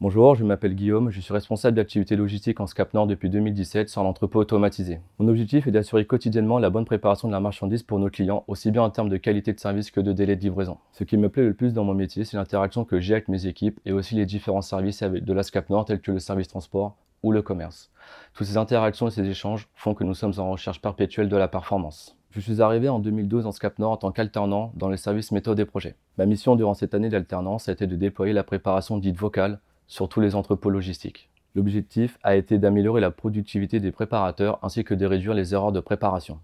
Bonjour, je m'appelle Guillaume, je suis responsable d'activité logistique en SCAP Nord depuis 2017 sur l'entrepôt automatisé. Mon objectif est d'assurer quotidiennement la bonne préparation de la marchandise pour nos clients, aussi bien en termes de qualité de service que de délai de livraison. Ce qui me plaît le plus dans mon métier, c'est l'interaction que j'ai avec mes équipes et aussi les différents services de la SCAP Nord tels que le service transport, ou le commerce. Toutes ces interactions et ces échanges font que nous sommes en recherche perpétuelle de la performance. Je suis arrivé en 2012 en SCAP Nord en tant qu'alternant dans les services méthode et projets. Ma mission durant cette année d'alternance a été de déployer la préparation dite vocale sur tous les entrepôts logistiques. L'objectif a été d'améliorer la productivité des préparateurs ainsi que de réduire les erreurs de préparation.